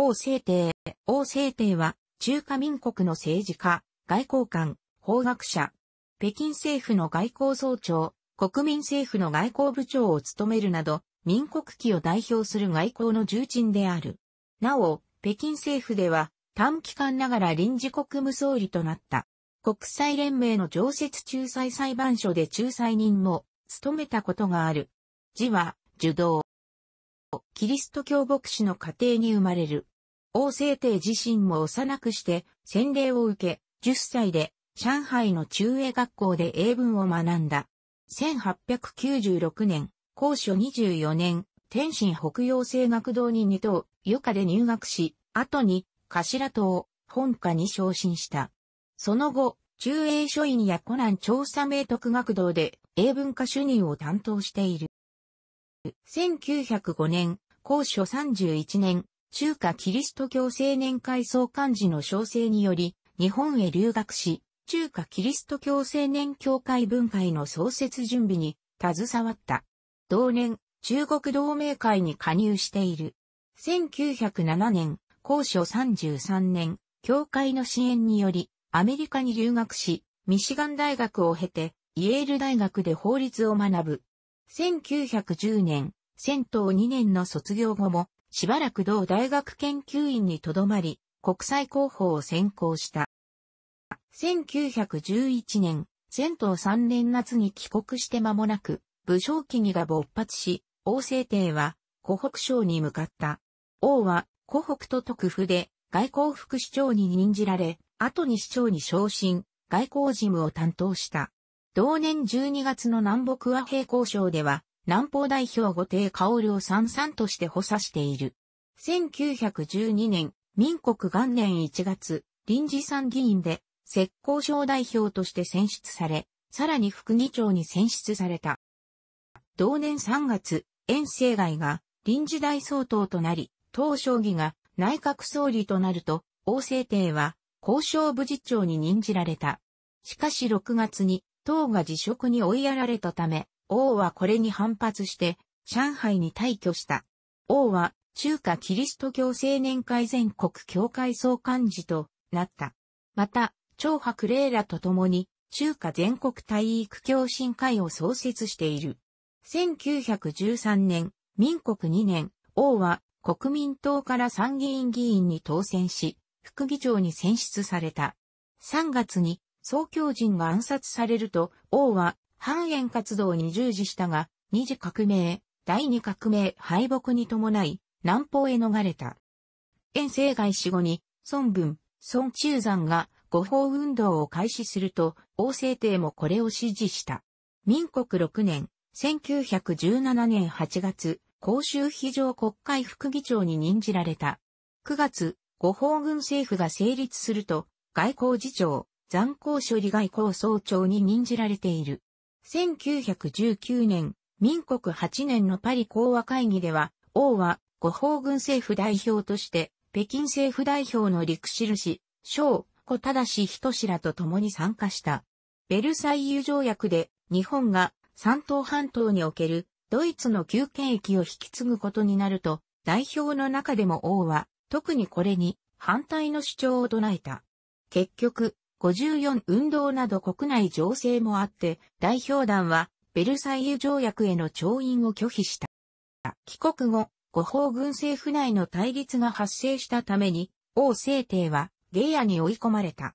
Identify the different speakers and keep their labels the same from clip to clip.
Speaker 1: 王政帝。王政帝は、中華民国の政治家、外交官、法学者、北京政府の外交総長、国民政府の外交部長を務めるなど、民国期を代表する外交の重鎮である。なお、北京政府では、短期間ながら臨時国務総理となった。国際連盟の常設仲裁裁判所で仲裁人も、務めたことがある。字は、受動。キリスト教牧師の家庭に生まれる。王政帝自身も幼くして洗礼を受け、10歳で上海の中英学校で英文を学んだ。1896年、高所24年、天津北洋政学堂に2等、余下で入学し、後に頭党、本科に昇進した。その後、中英書院やコナン調査名徳学堂で英文科主任を担当している。1905年、高所31年、中華キリスト教青年会総幹事の招請により、日本へ留学し、中華キリスト教青年協会文会の創設準備に携わった。同年、中国同盟会に加入している。1907年、高所33年、教会の支援により、アメリカに留学し、ミシガン大学を経て、イエール大学で法律を学ぶ。1910年、戦闘2年の卒業後も、しばらく同大学研究員にとどまり、国際広報を専攻した。1911年、戦闘3年夏に帰国して間もなく、武将起義が勃発し、王政帝は湖北省に向かった。王は湖北と特府で外交副市長に任じられ、後に市長に昇進、外交事務を担当した。同年12月の南北和平交渉では、南方代表後帝薫を三々として補佐している。1912年、民国元年1月、臨時参議院で、石膏省代表として選出され、さらに副議長に選出された。同年3月、遠征外が臨時大総統となり、当将棋が内閣総理となると、王政帝は交渉部次長に任じられた。しかし6月に、党が辞職に追いやられたため、王はこれに反発して、上海に退去した。王は、中華キリスト教青年会全国教会総幹事となった。また、張白麗らと共に、中華全国体育教進会を創設している。1913年、民国2年、王は国民党から参議院議員に当選し、副議長に選出された。3月に、総教人が暗殺されると、王は反円活動に従事したが、二次革命、第二革命敗北に伴い、南方へ逃れた。遠征外死後に、孫文、孫中山が五法運動を開始すると、王政帝もこれを支持した。民国6年、1917年8月、公衆非常国会副議長に任じられた。9月、五法軍政府が成立すると、外交次長、残交処理外交総長に任じられている。1919年、民国8年のパリ講和会議では、王は五法軍政府代表として、北京政府代表の陸印、小、小正人氏らと共に参加した。ベルサイユ条約で、日本が三島半島におけるドイツの旧権益を引き継ぐことになると、代表の中でも王は、特にこれに反対の主張を唱えた。結局、54運動など国内情勢もあって、代表団はベルサイユ条約への調印を拒否した。帰国後、五方軍政府内の対立が発生したために、王政帝は、ゲイアに追い込まれた。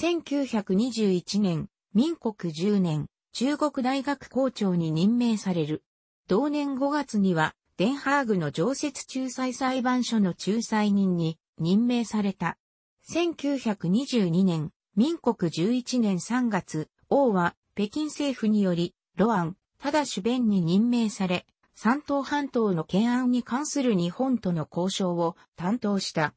Speaker 1: 1921年、民国10年、中国大学校長に任命される。同年5月には、デンハーグの常設仲裁裁判所の仲裁人に任命された。1922年、民国11年3月、王は北京政府により、ロアン、ただ主弁に任命され、山東半島の懸案に関する日本との交渉を担当した。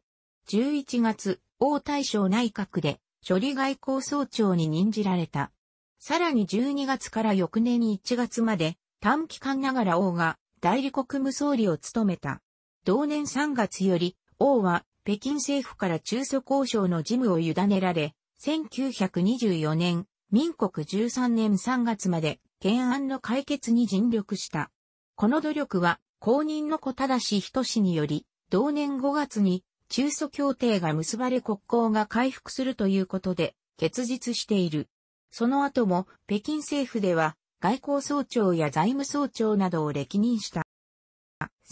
Speaker 1: 11月、王大将内閣で処理外交総長に任じられた。さらに12月から翌年1月まで短期間ながら王が代理国務総理を務めた。同年3月より王は北京政府から中祖交渉の事務を委ねられ、1924年、民国13年3月まで、懸案の解決に尽力した。この努力は、公認の小正し人氏により、同年5月に、中祖協定が結ばれ国交が回復するということで、結実している。その後も、北京政府では、外交総長や財務総長などを歴任した。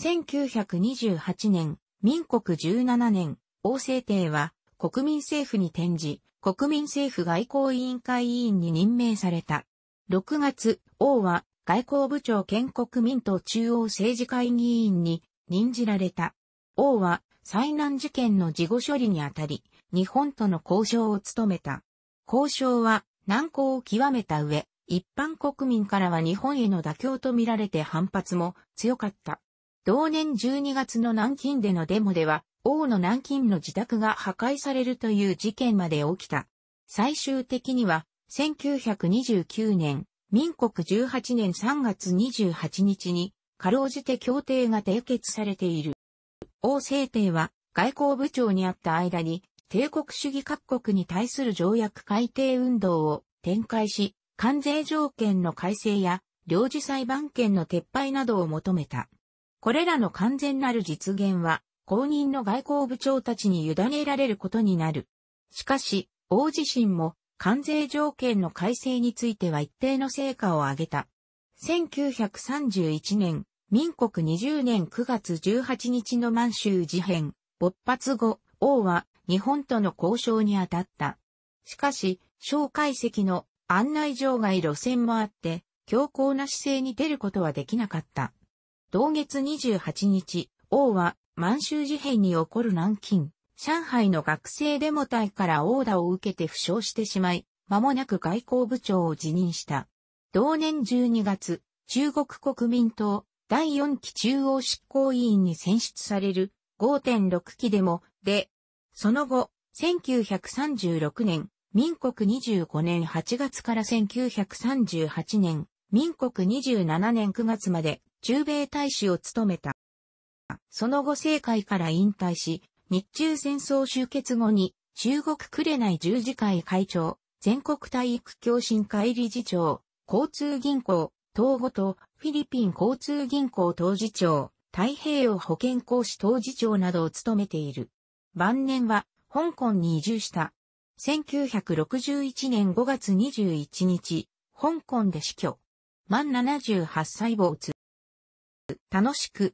Speaker 1: 1928年、民国17年、王政帝は、国民政府に転じ、国民政府外交委員会委員に任命された。6月、王は外交部長兼国民党中央政治会議員に任じられた。王は災難事件の事後処理にあたり、日本との交渉を務めた。交渉は難航を極めた上、一般国民からは日本への妥協と見られて反発も強かった。同年12月の南京でのデモでは、王の南京の自宅が破壊されるという事件まで起きた。最終的には、1929年、民国18年3月28日に、かろうじて協定が締結されている。王政帝は、外交部長にあった間に、帝国主義各国に対する条約改定運動を展開し、関税条件の改正や、領事裁判権の撤廃などを求めた。これらの完全なる実現は、公認の外交部長たちに委ねられることになる。しかし、王自身も関税条件の改正については一定の成果を上げた。1931年、民国20年9月18日の満州事変、勃発後、王は日本との交渉に当たった。しかし、介石の案内場外路線もあって、強硬な姿勢に出ることはできなかった。同月28日、王は満州事変に起こる南京、上海の学生デモ隊からオーダーを受けて負傷してしまい、間もなく外交部長を辞任した。同年12月、中国国民党第4期中央執行委員に選出される5.6期デモで、その後、1936年、民国25年8月から1938年、民国27年9月まで中米大使を務めた。その後政界から引退し、日中戦争終結後に中国い十字会会長、全国体育協進会理事長、交通銀行、東後とフィリピン交通銀行当事長、太平洋保健講師当事長などを務めている。晩年は香港に移住した。1961年5月21日、香港で死去。満78歳没。楽しく、